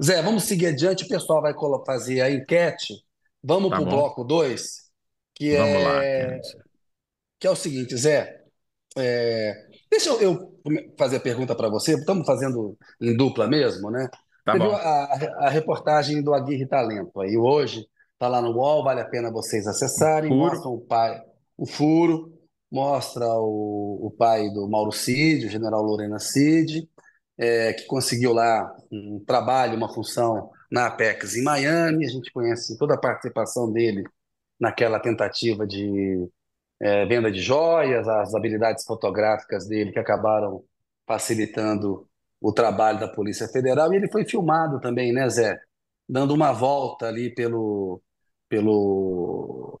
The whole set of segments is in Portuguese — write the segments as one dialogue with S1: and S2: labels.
S1: Zé, vamos seguir adiante, o pessoal vai fazer a enquete. Vamos tá para o bloco 2, que vamos é... Lá, então, que é o seguinte, Zé. É... Deixa eu, eu fazer a pergunta para você. Estamos fazendo em dupla mesmo, né? Tá bom. A, a, reportagem do Aguirre Talento tá aí hoje, está lá no UOL, vale a pena vocês acessarem. mostra o pai, o furo, mostra o, o pai do Mauro Cid, o general Lorena Cid, é, que conseguiu lá um trabalho, uma função na Apex em Miami. A gente conhece toda a participação dele naquela tentativa de é, venda de joias, as habilidades fotográficas dele que acabaram facilitando o trabalho da Polícia Federal. E ele foi filmado também, né, Zé? Dando uma volta ali pelo, pelo,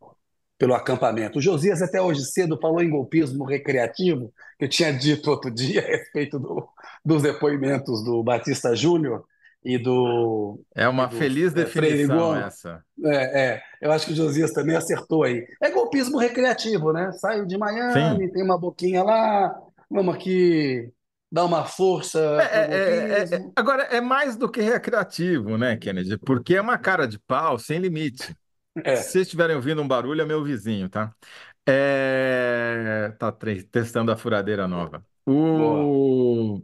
S1: pelo acampamento. O Josias até hoje cedo falou em golpismo recreativo, que eu tinha dito outro dia a respeito do, dos depoimentos do Batista Júnior e do. É uma do, feliz é, definição essa. É, é, eu acho que o Josias também acertou aí. É golpismo recreativo, né? Saio de Miami, Sim. tem uma boquinha lá, vamos aqui dar uma força. É, é, é,
S2: é agora, é mais do que recreativo, né, Kennedy? Porque é uma cara de pau sem limite. Se vocês estiverem ouvindo um barulho, é meu vizinho, tá? É... Tá testando a furadeira nova. O... Boa.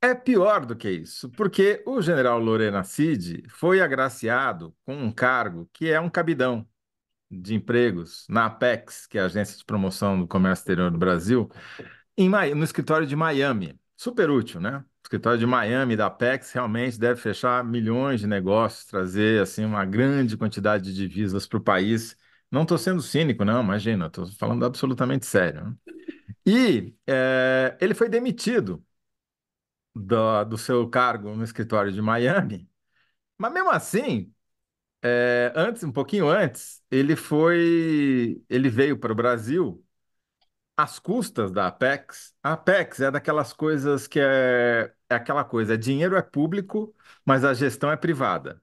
S2: É pior do que isso, porque o general Lorena Cid foi agraciado com um cargo que é um cabidão de empregos na Apex, que é a Agência de Promoção do Comércio Exterior do Brasil, em, no escritório de Miami. Super útil, né? O escritório de Miami da Apex realmente deve fechar milhões de negócios, trazer assim uma grande quantidade de divisas para o país. Não estou sendo cínico, não, imagina, estou falando absolutamente sério. Né? E é, ele foi demitido do, do seu cargo no escritório de Miami. Mas mesmo assim, é, antes, um pouquinho antes, ele foi, ele veio para o Brasil às custas da Apex. A Apex é daquelas coisas que é, é aquela coisa, é dinheiro é público, mas a gestão é privada,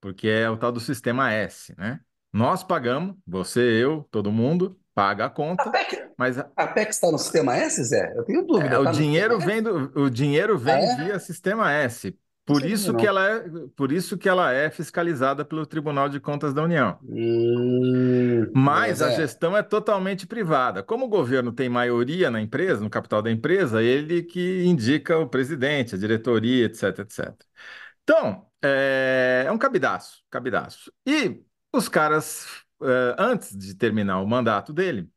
S2: porque é o tal do sistema S, né? Nós pagamos, você, eu, todo mundo, paga a conta. A PEC, mas a... a PEC está no sistema S, Zé? Eu tenho dúvida. É, o, tá dinheiro vem do, o dinheiro vem ah, é? via sistema S. Por isso, que ela é, por isso que ela é fiscalizada pelo Tribunal de Contas da União.
S1: Hum,
S2: Mas a gestão é totalmente privada. Como o governo tem maioria na empresa, no capital da empresa, ele que indica o presidente, a diretoria, etc, etc. Então, é, é um cabidaço, cabidaço. E os caras uh, antes de terminar o mandato dele,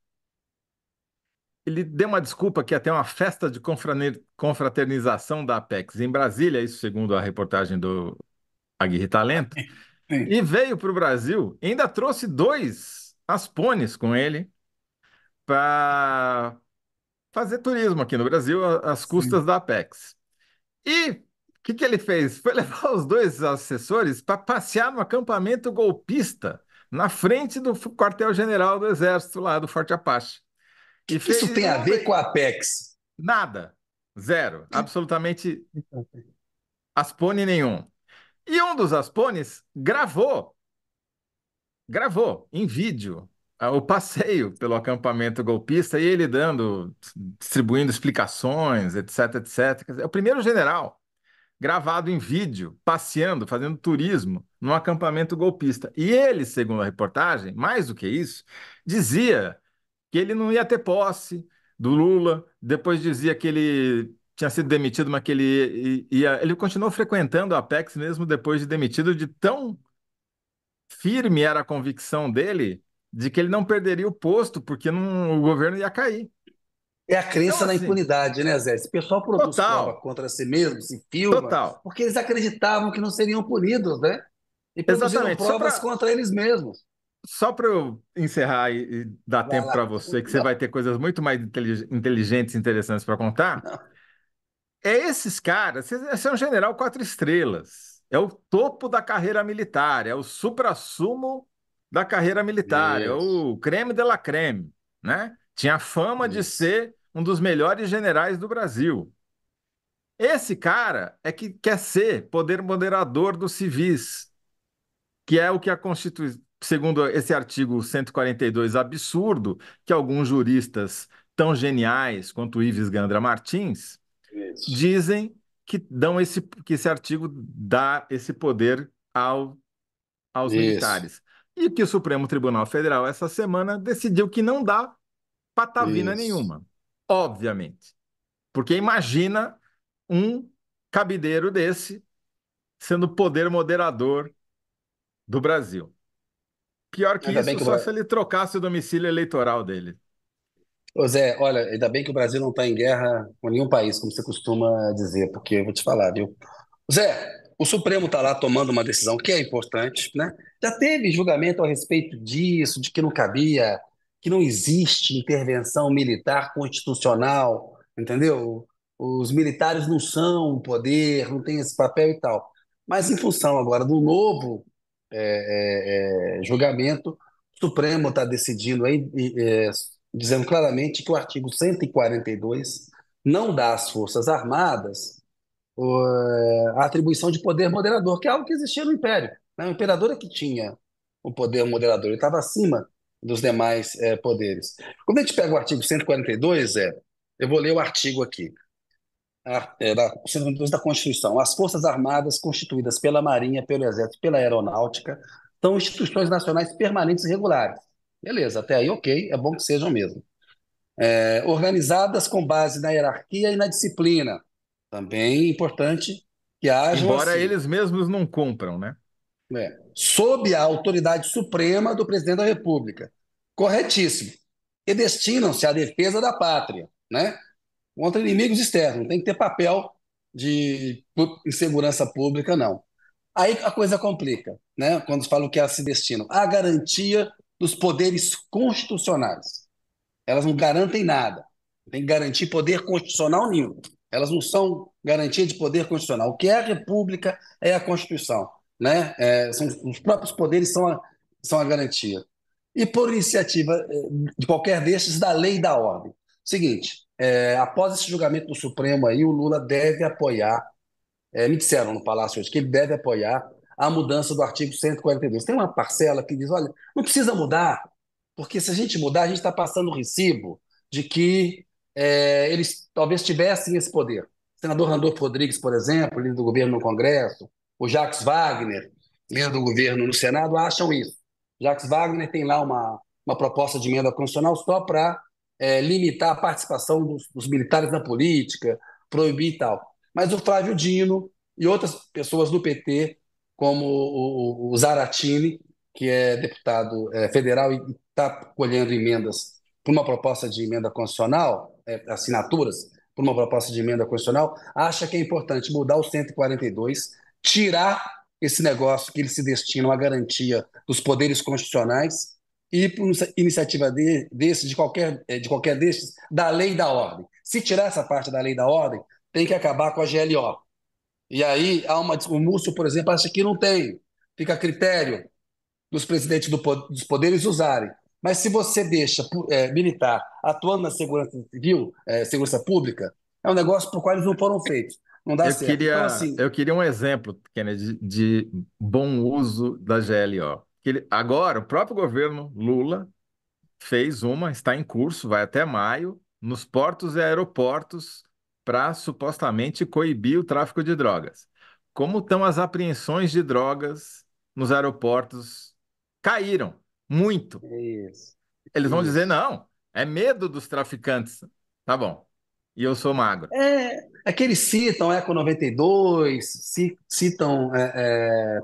S2: ele deu uma desculpa que ia é ter uma festa de confraternização da Apex em Brasília, isso segundo a reportagem do Aguirre Talento, sim, sim. e veio para o Brasil, ainda trouxe dois aspones com ele para fazer turismo aqui no Brasil às custas sim. da Apex. E o que, que ele fez? Foi levar os dois assessores para passear no acampamento golpista na frente do quartel-general do Exército, lá do Forte Apache. E que Isso tem a ver com a Apex? Nada. Zero. Absolutamente aspone nenhum. E um dos aspones gravou, gravou em vídeo ah, o passeio pelo acampamento golpista e ele dando, distribuindo explicações, etc, etc. É o primeiro general gravado em vídeo, passeando, fazendo turismo num acampamento golpista. E ele, segundo a reportagem, mais do que isso, dizia que ele não ia ter posse do Lula, depois dizia que ele tinha sido demitido, mas que ele ia. Ele continuou frequentando a Apex mesmo depois de demitido, de tão firme era a convicção dele de que ele não perderia o posto, porque não, o governo ia cair. É a crença então, na assim,
S1: impunidade, né, Zé? Esse pessoal produz total, prova contra si mesmo, se filma, total. porque eles acreditavam que não seriam punidos, né? E produziram provas pra... contra eles mesmos.
S2: Só para eu encerrar e, e dar vai tempo para você, que você vai ter coisas muito mais inteligentes e interessantes para contar. Não. É esses caras, esse é um general quatro estrelas. É o topo da carreira militar, é o supra-sumo da carreira militar, é Isso. é o creme de la creme, né? Tinha fama Isso. de ser um dos melhores generais do Brasil. Esse cara é que quer ser poder moderador dos civis, que é o que a Constituição, segundo esse artigo 142 absurdo, que alguns juristas tão geniais quanto Ives Gandra Martins Isso. dizem que dão esse que esse artigo dá esse poder ao, aos Isso. militares. E que o Supremo Tribunal Federal essa semana decidiu que não dá patavina Isso. nenhuma, obviamente. Porque imagina um cabideiro desse sendo poder moderador do Brasil. Pior que ainda isso, que só se ele trocasse o domicílio eleitoral dele. Ô Zé, olha, ainda bem que o Brasil não está em guerra
S1: com nenhum país, como você costuma dizer, porque eu vou te falar, viu? Zé, o Supremo está lá tomando uma decisão que é importante, né? Já teve julgamento a respeito disso, de que não cabia, que não existe intervenção militar constitucional, entendeu? Os militares não são o poder, não têm esse papel e tal. Mas em função agora do novo é, é, é, julgamento, o Supremo está decidindo, aí, é, dizendo claramente que o artigo 142 não dá às Forças Armadas é, a atribuição de poder moderador, que é algo que existia no Império. Né? O imperador é que tinha o poder moderador, ele estava acima dos demais é, poderes. Quando a gente pega o artigo 142, é, eu vou ler o artigo aqui. Ah, é, da, da Constituição. As Forças Armadas, constituídas pela Marinha, pelo Exército, pela Aeronáutica, são instituições nacionais permanentes e regulares. Beleza, até aí ok, é bom que sejam mesmo. É, organizadas com base na hierarquia e na disciplina. Também é importante que haja. Embora assim.
S2: eles mesmos
S1: não cumpram, né? É, sob a autoridade suprema do presidente da República. Corretíssimo. E destinam-se à defesa da pátria, né? contra inimigos externos, não tem que ter papel de segurança pública, não. Aí a coisa complica, né? quando falam que elas é se destinam à garantia dos poderes constitucionais. Elas não garantem nada, tem que garantir poder constitucional nenhum. Elas não são garantia de poder constitucional. O que é a República é a Constituição. Né? É, são, os próprios poderes são a, são a garantia. E por iniciativa eh, de qualquer destes, da lei e da ordem. Seguinte, é, após esse julgamento do Supremo aí, o Lula deve apoiar, é, me disseram no Palácio hoje, que ele deve apoiar a mudança do artigo 142. Tem uma parcela que diz, olha, não precisa mudar, porque se a gente mudar, a gente está passando o recibo de que é, eles talvez tivessem esse poder. O senador Randolfo Rodrigues, por exemplo, líder do governo no Congresso, o Jacques Wagner, líder do governo no Senado, acham isso. Jacques Wagner tem lá uma, uma proposta de emenda constitucional só para é, limitar a participação dos, dos, militares na política, proibir e tal. Mas o Flávio Dino e outras pessoas do PT, como o, o Zaratini, que é deputado é, federal e está colhendo emendas por uma proposta de emenda constitucional, é, assinaturas por uma proposta de emenda constitucional, acha que é importante mudar o 142, tirar esse negócio que eles se destinam à garantia dos poderes constitucionais e por iniciativa de, desses, de qualquer, eh, de qualquer destes, da lei e da ordem. Se tirar essa parte da lei e da ordem, tem que acabar com a GLO. E aí há uma, o Múcio, por exemplo, acha que não tem. Fica a critério dos presidentes do, dos poderes usarem. Mas se você deixa é, militar atuando na segurança civil, é, segurança pública, é um negócio por qual eles não foram feitos. Não dá eu certo. Então, queria, então, assim...
S2: Eu queria um exemplo, Kennedy, de bom uso da GLO que ele, agora o próprio governo Lula fez uma, está em curso, vai até maio, nos portos e aeroportos para supostamente coibir o tráfico de drogas. Como estão as apreensões de drogas nos aeroportos? Caíram muito. Isso. Eles vão Isso. dizer não, é medo dos traficantes. Tá bom. E eu sou magro. É, é que eles citam Eco 92, citam é,
S1: é,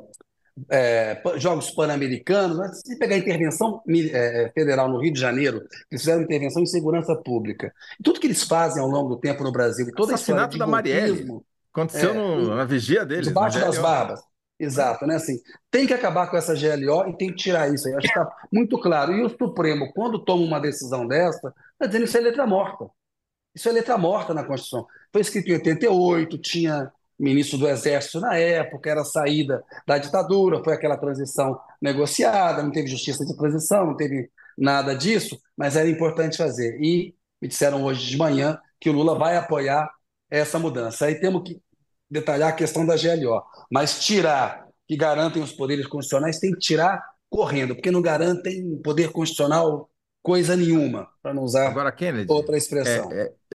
S1: é, Jogos Pan-Americanos, se pegar a intervenção é, é, federal no Rio de Janeiro, eles fizeram intervenção em segurança pública. E tudo que eles fazem ao longo do tempo no Brasil, todo o assassinato da Marielle
S2: aconteceu é, no, na vigia deles. Debaixo das barbas.
S1: Exato, né? Assim, tem que acabar com essa GLO e tem que tirar isso aí. Acho que está muito claro. E o Supremo, quando toma uma decisão dessa, está dizendo isso é letra morta. Isso é letra morta na Constituição. Foi escrito em 88, tinha ministro do Exército na época, era a saída da ditadura, foi aquela transição negociada, não teve justiça de transição, não teve nada disso, mas era importante fazer. E me disseram hoje de manhã que o Lula vai apoiar essa mudança. Aí temos que detalhar a questão da GLO, mas tirar que garantem os poderes constitucionais tem que tirar correndo, porque não garantem poder constitucional coisa nenhuma, para não usar Agora, Kennedy, outra expressão. É, é...